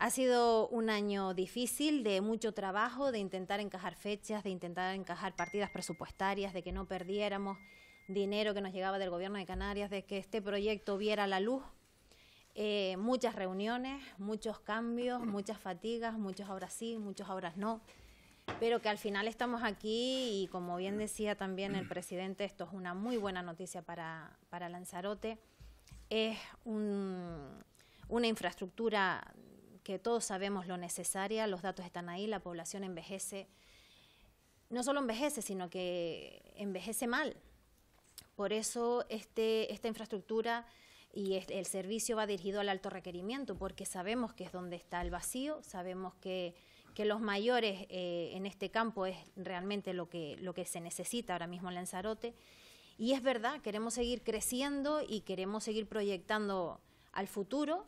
Ha sido un año difícil, de mucho trabajo, de intentar encajar fechas, de intentar encajar partidas presupuestarias, de que no perdiéramos dinero que nos llegaba del gobierno de Canarias, de que este proyecto viera la luz. Eh, muchas reuniones, muchos cambios, muchas fatigas, muchas horas sí, muchas horas no, pero que al final estamos aquí y como bien decía también el presidente, esto es una muy buena noticia para, para Lanzarote. Es una infraestructura que todos sabemos lo necesaria, los datos están ahí, la población envejece, no solo envejece, sino que envejece mal. Por eso este, esta infraestructura y el servicio va dirigido al alto requerimiento, porque sabemos que es donde está el vacío, sabemos que, los mayores eh, en este campo es realmente lo que, lo que se necesita ahora mismo en Lanzarote. Y es verdad, queremos seguir creciendo y queremos seguir proyectando al futuro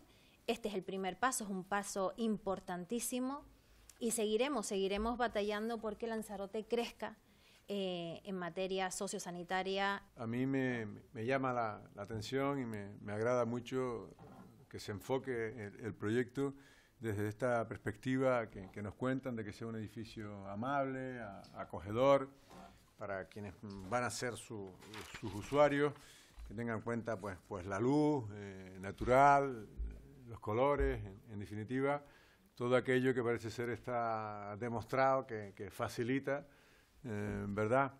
este es el primer paso, es un paso importantísimo y seguiremos, seguiremos batallando porque Lanzarote crezca eh, en materia sociosanitaria. A mí me, llama la, atención y me, agrada mucho que se enfoque el, proyecto desde esta perspectiva que, nos cuentan de que sea un edificio amable, acogedor, para quienes van a ser sus usuarios, que tengan en cuenta pues, pues la luz eh, natural, los colores, en, definitiva, todo aquello que parece ser está demostrado, que, facilita, eh, ¿verdad?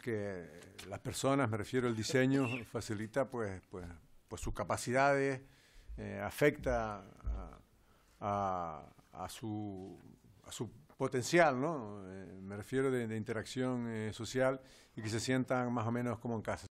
que las personas, me refiero al diseño, facilita pues, pues, pues sus capacidades, eh, afecta a, su, a su potencial, ¿no? Eh, me refiero de interacción social y que se sientan más o menos como en casa.